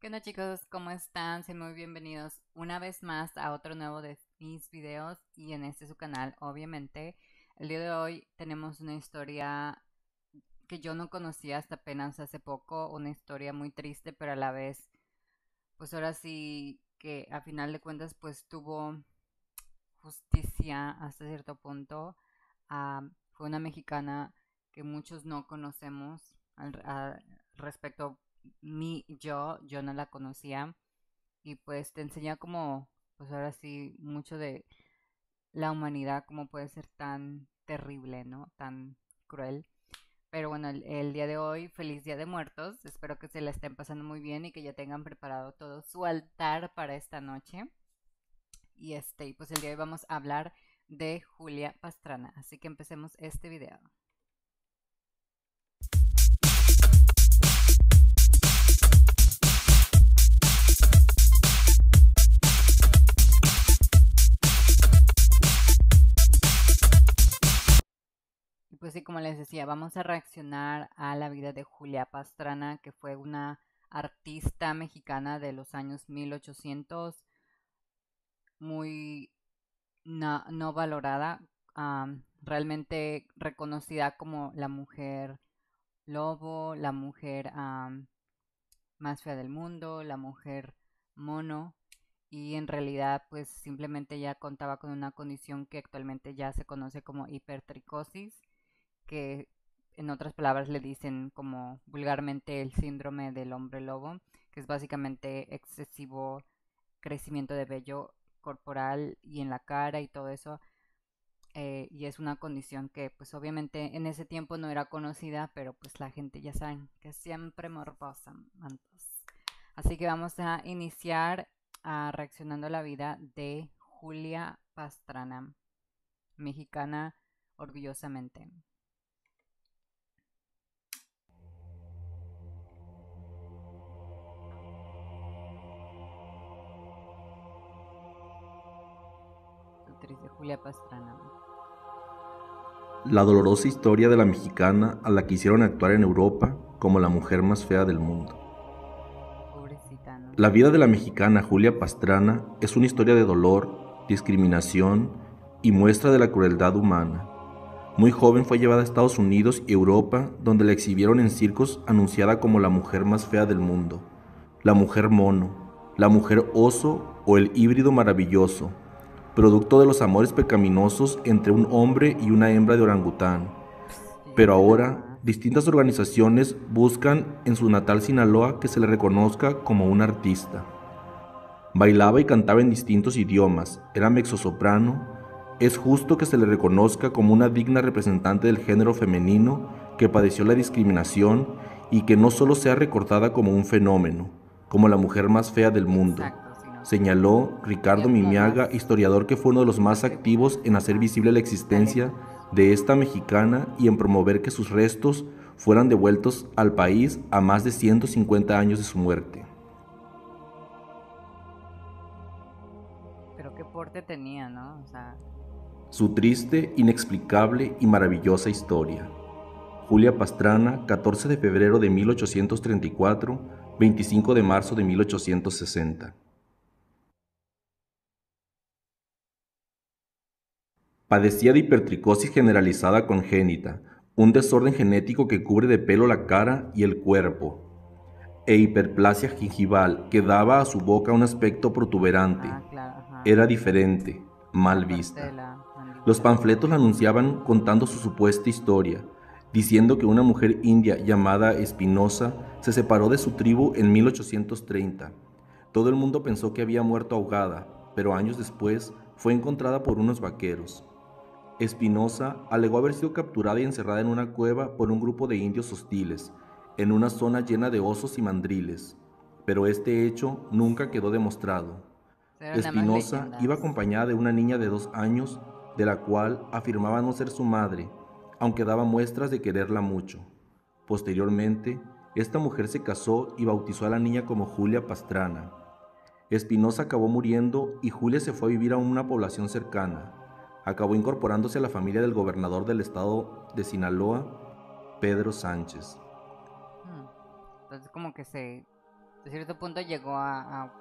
¿Qué onda chicos? ¿Cómo están? Sean muy bienvenidos una vez más a otro nuevo de mis videos y en este su canal, obviamente. El día de hoy tenemos una historia que yo no conocía hasta apenas hace poco, una historia muy triste, pero a la vez, pues ahora sí que a final de cuentas pues tuvo justicia hasta cierto punto. Ah, fue una mexicana que muchos no conocemos al respecto mi yo, yo no la conocía y pues te enseña como, pues ahora sí, mucho de la humanidad, cómo puede ser tan terrible, ¿no? Tan cruel. Pero bueno, el, día de hoy, feliz Día de Muertos. Espero que se la estén pasando muy bien y que ya tengan preparado todo su altar para esta noche. Y este, y pues el día de hoy vamos a hablar de Julia Pastrana. Así que empecemos este video. Así pues como les decía, vamos a reaccionar a la vida de Julia Pastrana, que fue una artista mexicana de los años 1800, muy no, valorada, realmente reconocida como la mujer lobo, la mujer más fea del mundo, la mujer mono, y en realidad pues simplemente ya contaba con una condición que actualmente ya se conoce como hipertricosis que en otras palabras le dicen como vulgarmente el síndrome del hombre lobo, que es básicamente excesivo crecimiento de vello corporal y en la cara y todo eso. Eh, y es una condición que pues obviamente en ese tiempo no era conocida, pero pues la gente ya saben que siempre morbosa. Así que vamos a iniciar a Reaccionando a la vida de Julia Pastrana, mexicana orgullosamente. La dolorosa historia de la mexicana a la que hicieron actuar en Europa como la mujer más fea del mundo. La vida de la mexicana Julia Pastrana es una historia de dolor, discriminación y muestra de la crueldad humana. Muy joven fue llevada a Estados Unidos y Europa, donde la exhibieron en circos anunciada como la mujer más fea del mundo, la mujer mono, la mujer oso o el híbrido maravilloso, producto de los amores pecaminosos entre un hombre y una hembra de orangután. Pero ahora, distintas organizaciones buscan en su natal Sinaloa que se le reconozca como un artista. Bailaba y cantaba en distintos idiomas, era mezzosoprano, es justo que se le reconozca como una digna representante del género femenino que padeció la discriminación y que no solo sea recordada como un fenómeno, como la mujer más fea del mundo, señaló Ricardo Mimiaga, historiador que fue uno de los más activos en hacer visible la existencia de esta mexicana y en promover que sus restos fueran devueltos al país a más de 150 años de su muerte. Pero qué porte tenía, ¿no? Su triste, inexplicable y maravillosa historia. Julia Pastrana, 14 de febrero de 1834, 25 de marzo de 1860. Padecía de hipertricosis generalizada congénita, un desorden genético que cubre de pelo la cara y el cuerpo, e hiperplasia gingival que daba a su boca un aspecto protuberante. Ah, Era diferente, mal vista. Los panfletos la anunciaban contando su supuesta historia, diciendo que una mujer india llamada Espinosa se separó de su tribu en 1830. Todo el mundo pensó que había muerto ahogada, pero años después fue encontrada por unos vaqueros. Espinosa alegó haber sido capturada y encerrada en una cueva por un grupo de indios hostiles, en una zona llena de osos y mandriles, pero este hecho nunca quedó demostrado. Espinosa iba acompañada de una niña de dos años, de la cual afirmaba no ser su madre, aunque daba muestras de quererla mucho. Posteriormente, esta mujer se casó y bautizó a la niña como Julia Pastrana. Espinosa acabó muriendo y Julia se fue a vivir a una población cercana acabó incorporándose a la familia del gobernador del estado de Sinaloa, Pedro Sánchez. Hmm. Entonces como que se, de cierto punto llegó a,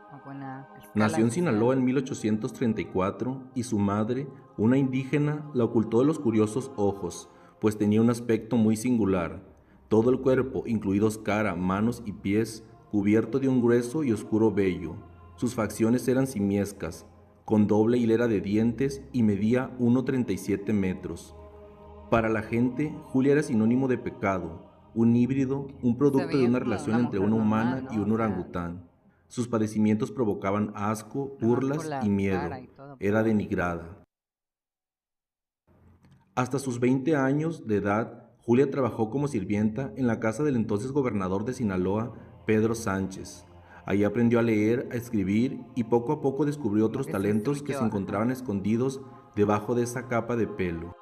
Nació en Sinaloa en 1834 y su madre, una indígena, la ocultó de los curiosos ojos, pues tenía un aspecto muy singular. Todo el cuerpo, incluidos cara, manos y pies, cubierto de un grueso y oscuro vello. Sus facciones eran simiescas, con doble hilera de dientes y medía 1,37 metros. Para la gente, Julia era sinónimo de pecado, un híbrido, un producto de una relación entre una humana y un orangután. Sus padecimientos provocaban asco, burlas y miedo. Pues, era denigrada. Hasta sus 20 años de edad, Julia trabajó como sirvienta en la casa del entonces gobernador de Sinaloa, Pedro Sánchez. Ahí aprendió a leer, a escribir y poco a poco descubrió otros talentos que se encontraban escondidos debajo de esa capa de pelo.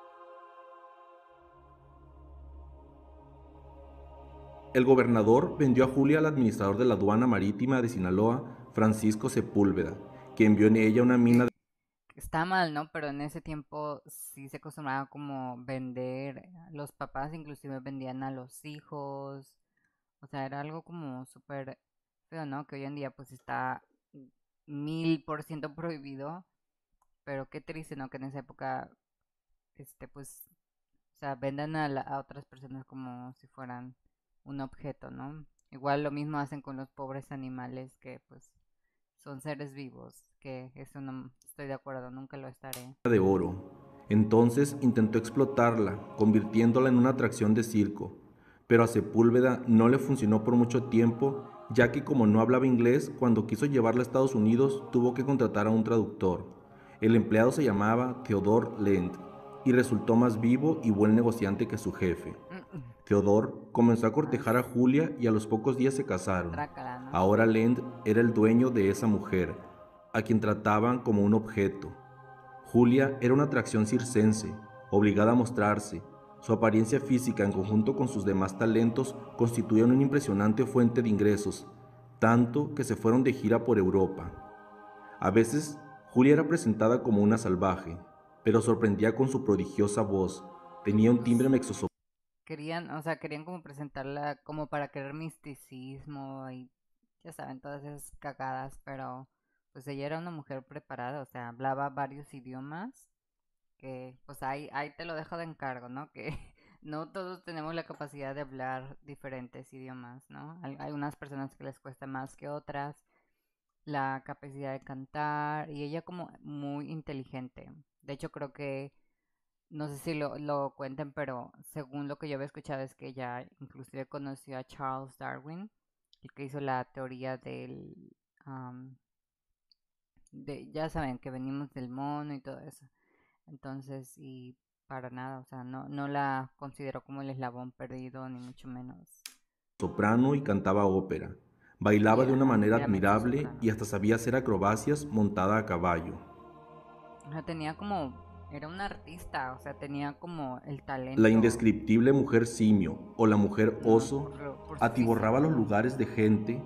El gobernador vendió a Julia al administrador de la aduana marítima de Sinaloa, Francisco Sepúlveda, quien vio en ella una mina de... Está mal, ¿no? Pero en ese tiempo sí se acostumbraba como vender, los papás inclusive vendían a los hijos, o sea, era algo como súper no, que hoy en día pues está mil por ciento prohibido, pero qué triste, ¿no? Que en esa época, este, pues, vendan a, otras personas como si fueran un objeto, ¿no? Igual lo mismo hacen con los pobres animales que pues son seres vivos, que eso no estoy de acuerdo, nunca lo estaré. De oro. Entonces intentó explotarla, convirtiéndola en una atracción de circo, pero a Sepúlveda no le funcionó por mucho tiempo ya que como no hablaba inglés, cuando quiso llevarla a Estados Unidos tuvo que contratar a un traductor. El empleado se llamaba Theodore Lent y resultó más vivo y buen negociante que su jefe. Theodore comenzó a cortejar a Julia y a los pocos días se casaron. Ahora Lent era el dueño de esa mujer, a quien trataban como un objeto. Julia era una atracción circense, obligada a mostrarse, su apariencia física en conjunto con sus demás talentos constituían una impresionante fuente de ingresos, tanto que se fueron de gira por Europa. A veces, Julia era presentada como una salvaje, pero sorprendía con su prodigiosa voz. Tenía un timbre mexoso. Querían, o sea, querían como presentarla como para crear misticismo y ya saben, todas esas cagadas, pero pues ella era una mujer preparada, o sea, hablaba varios idiomas que pues ahí, ahí te lo dejo de encargo, ¿no? Que no todos tenemos la capacidad de hablar diferentes idiomas, ¿no? Hay unas personas que les cuesta más que otras la capacidad de cantar y ella como muy inteligente. De hecho creo que, no sé si lo, lo cuenten, pero según lo que yo había escuchado es que ella inclusive conoció a Charles Darwin, el que hizo la teoría del... de, ya saben que venimos del mono y todo eso. Entonces, y para nada, o sea, no, la considero como el eslabón perdido, ni mucho menos. Soprano y cantaba ópera. Bailaba de una manera admirable y hasta sabía hacer acrobacias montada a caballo. O sea, tenía como. Era una artista, o sea, tenía como el talento. La indescriptible mujer simio o la mujer oso atiborraba los lugares de gente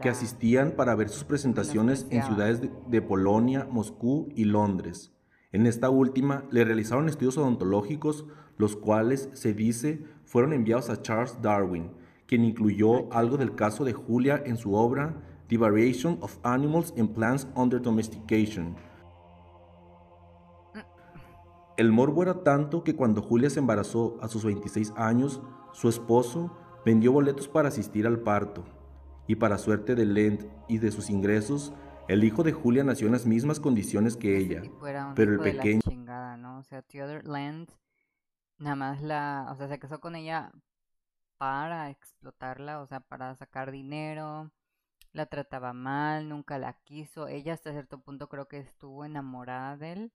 que, asistían para ver sus presentaciones en ciudades de Polonia, Moscú y Londres. En esta última le realizaron estudios odontológicos, los cuales se dice fueron enviados a Charles Darwin, quien incluyó algo del caso de Julia en su obra The Variation of Animals and Plants Under Domestication. El morbo era tanto que cuando Julia se embarazó a sus 26 años, su esposo vendió boletos para asistir al parto, y para suerte de Lent y de sus ingresos, el hijo de Julia nació en las mismas condiciones que ella, fuera un pero el pequeño... De la chingada, ¿no? O sea, Theodore Land nada más la... O sea, se casó con ella para explotarla, o sea, para sacar dinero, la trataba mal, nunca la quiso, ella hasta cierto punto creo que estuvo enamorada de él,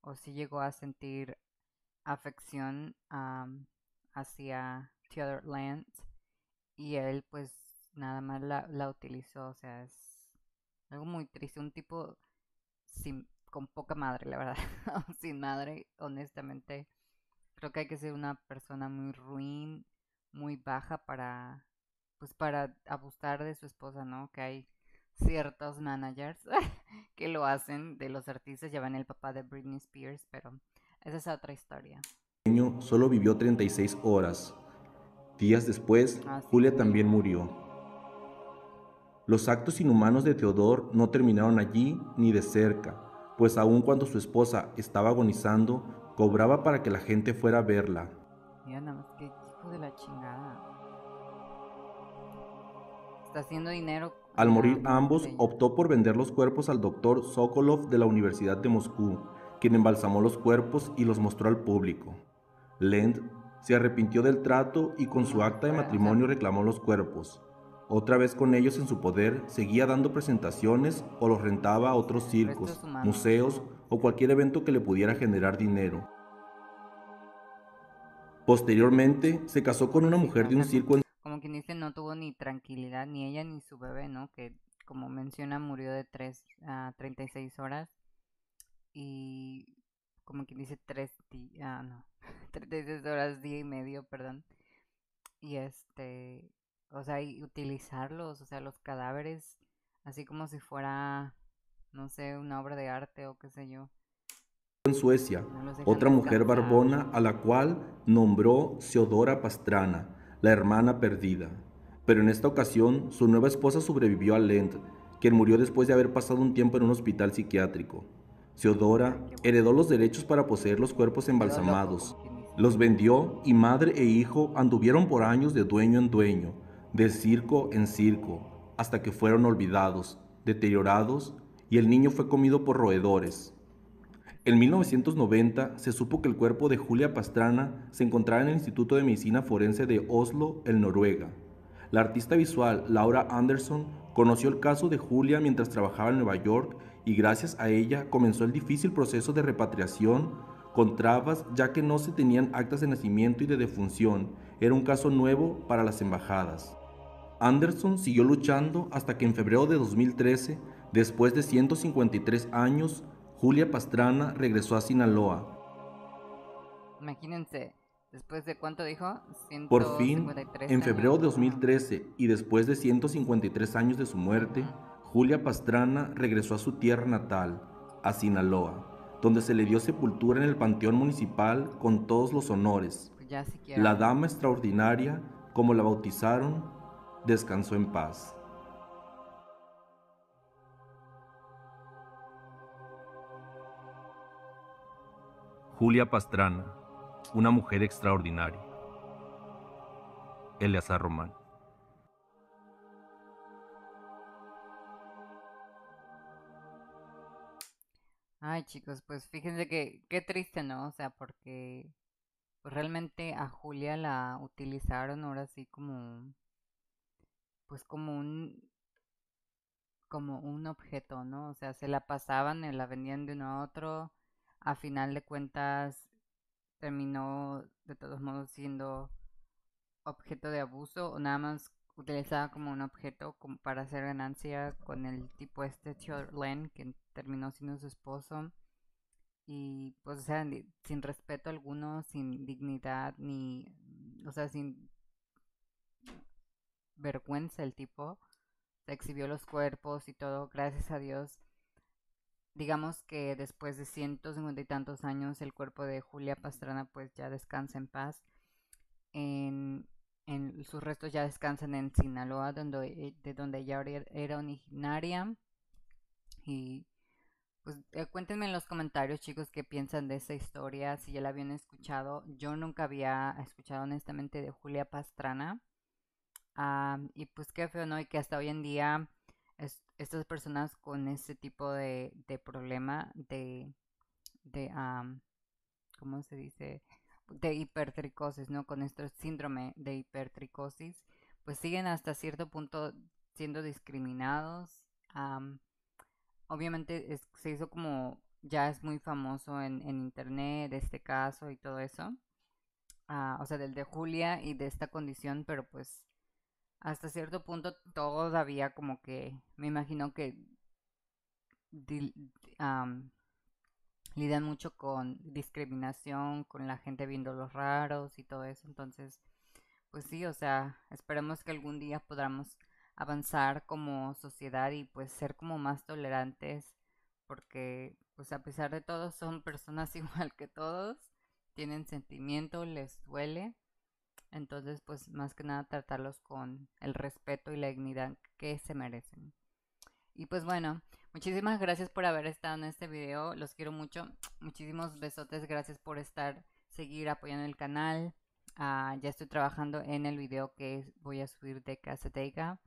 o sí llegó a sentir afección hacia The Other Land, y él pues nada más la utilizó, o sea, es algo muy triste, un tipo sin, con poca madre, la verdad. sin madre, honestamente. Creo que hay que ser una persona muy ruin, muy baja para, pues para abusar de su esposa, ¿no? Que hay ciertos managers que lo hacen de los artistas. Ya van el papá de Britney Spears, pero esa es otra historia. El niño Solo vivió 36 horas. Días después, ah, Julia también murió. Los actos inhumanos de Teodor no terminaron allí ni de cerca, pues aun cuando su esposa estaba agonizando, cobraba para que la gente fuera a verla. Al morir ambos, optó por vender los cuerpos al doctor Sokolov de la Universidad de Moscú, quien embalsamó los cuerpos y los mostró al público. Lend se arrepintió del trato y con su acta de matrimonio reclamó los cuerpos. Otra vez con ellos en su poder, seguía dando presentaciones o los rentaba a otros circos, museos o cualquier evento que le pudiera generar dinero. Posteriormente, se casó con una mujer de un circo en como quien dice, no tuvo ni tranquilidad, ni ella ni su bebé, ¿no? Que, como menciona, murió de 3 a 36 horas. Y, como quien dice, 3 ah, no, 36 horas, día y medio, perdón. Y este, o sea, utilizarlos, o sea, los cadáveres, así como si fuera, no sé, una obra de arte o qué sé yo. En Suecia, otra mujer barbona a la cual nombró Seodora Pastrana, la hermana perdida. Pero en esta ocasión, su nueva esposa sobrevivió a Lent, quien murió después de haber pasado un tiempo en un hospital psiquiátrico. Seodora heredó los derechos para poseer los cuerpos embalsamados. Los vendió y madre e hijo anduvieron por años de dueño en dueño, de circo en circo, hasta que fueron olvidados, deteriorados y el niño fue comido por roedores. En 1990 se supo que el cuerpo de Julia Pastrana se encontraba en el Instituto de Medicina Forense de Oslo, en Noruega. La artista visual Laura Anderson conoció el caso de Julia mientras trabajaba en Nueva York y gracias a ella comenzó el difícil proceso de repatriación con trabas ya que no se tenían actas de nacimiento y de defunción. Era un caso nuevo para las embajadas. Anderson siguió luchando hasta que en febrero de 2013, después de 153 años, Julia Pastrana regresó a Sinaloa. Imagínense, después de cuánto dijo? Por fin, en febrero de 2013 y después de 153 años de su muerte, Julia Pastrana regresó a su tierra natal, a Sinaloa, donde se le dio sepultura en el Panteón Municipal con todos los honores. Pues la Dama Extraordinaria, como la bautizaron, descansó en paz. Julia Pastrana, una mujer extraordinaria. Eleazar Román. Ay, chicos, pues fíjense que qué triste, ¿no? O sea, porque pues, realmente a Julia la utilizaron ahora sí como pues como un como un objeto, ¿no? O sea, se la pasaban, eh, la vendían de uno a otro. A final de cuentas, terminó de todos modos siendo objeto de abuso o nada más utilizada como un objeto como para hacer ganancia con el tipo este Len que terminó siendo su esposo y pues o sea sin respeto alguno sin dignidad ni o sea sin vergüenza el tipo. Se exhibió los cuerpos y todo, gracias a Dios. Digamos que después de 150 y tantos años, el cuerpo de Julia Pastrana pues ya descansa en paz. En, en sus restos ya descansan en Sinaloa, donde, de donde ella era originaria. Y pues eh, cuéntenme en los comentarios, chicos, qué piensan de esa historia, si ya la habían escuchado. Yo nunca había escuchado honestamente de Julia Pastrana y pues qué feo, ¿no? Y que hasta hoy en día estas personas con este tipo de, problema de, de ¿cómo se dice? De hipertricosis, ¿no? Con este síndrome de hipertricosis, pues siguen hasta cierto punto siendo discriminados. obviamente se hizo como, ya es muy famoso en, en internet este caso y todo eso. Ah, o sea, del de Julia y de esta condición, pero pues hasta cierto punto todavía como que me imagino que um, mucho con discriminación, con la gente viendo los raros y todo eso. Entonces, pues sí, o sea, esperemos que algún día podamos avanzar como sociedad y pues ser como más tolerantes porque pues a pesar de todo son personas igual que todos, tienen sentimiento, les duele entonces, pues más que nada tratarlos con el respeto y la dignidad que se merecen. Y pues bueno, muchísimas gracias por haber estado en este video. Los quiero mucho. Muchísimos besotes. Gracias por estar, seguir apoyando el canal. Ah, ya estoy trabajando en el video que voy a subir de Casateca.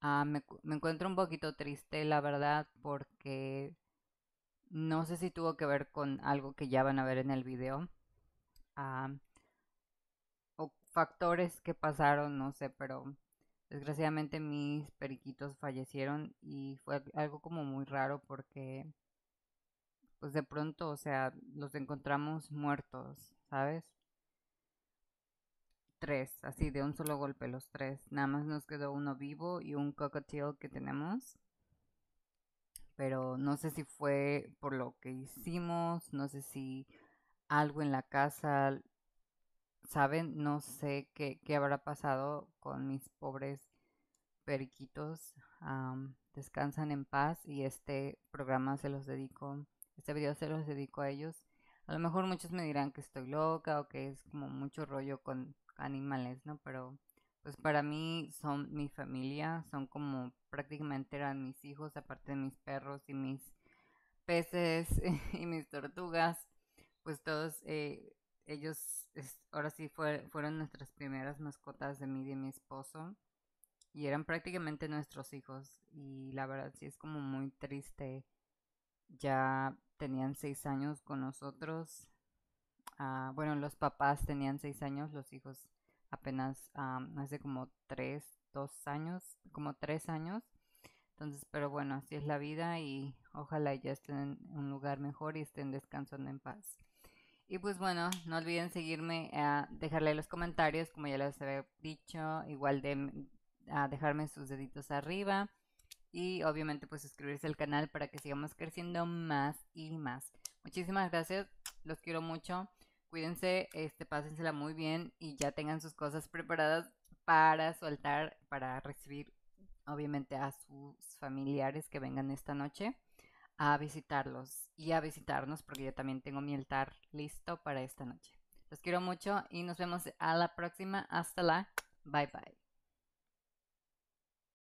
Ah, me, encuentro un poquito triste, la verdad, porque no sé si tuvo que ver con algo que ya van a ver en el video. Ah, factores que pasaron, no sé, pero desgraciadamente mis periquitos fallecieron y fue algo como muy raro porque pues de pronto, o sea, los encontramos muertos, ¿sabes? Tres, así de un solo golpe los tres. Nada más nos quedó uno vivo y un cocotillo que tenemos. Pero no sé si fue por lo que hicimos, no sé si algo en la casa saben, no sé qué, qué habrá pasado con mis pobres periquitos. descansan en paz y este programa se los dedico, este video se los dedico a ellos. A lo mejor muchos me dirán que estoy loca o que es como mucho rollo con animales, ¿no? Pero pues para mí son mi familia, son como prácticamente eran mis hijos, aparte de mis perros y mis peces y mis tortugas, pues todos eh, ellos ahora sí fueron nuestras primeras mascotas de mí y de mi esposo y eran prácticamente nuestros hijos y la verdad sí es como muy triste ya tenían seis años con nosotros ah, bueno los papás tenían seis años los hijos apenas um, hace como tres dos años como tres años entonces pero bueno así es la vida y ojalá ya estén en un lugar mejor y estén descansando en paz y pues bueno, no olviden seguirme, a ah, dejarle los comentarios, como ya les había dicho, igual de mm, a dejarme sus deditos arriba y obviamente pues suscribirse al canal para que sigamos creciendo más y más. Muchísimas gracias, los quiero mucho, cuídense, este, pásensela muy bien y ya tengan sus cosas preparadas para soltar, para recibir obviamente a sus familiares que vengan esta noche a visitarlos y a visitarnos porque yo también tengo mi altar listo para esta noche. Los quiero mucho y nos vemos a la próxima. Hasta la. Bye bye.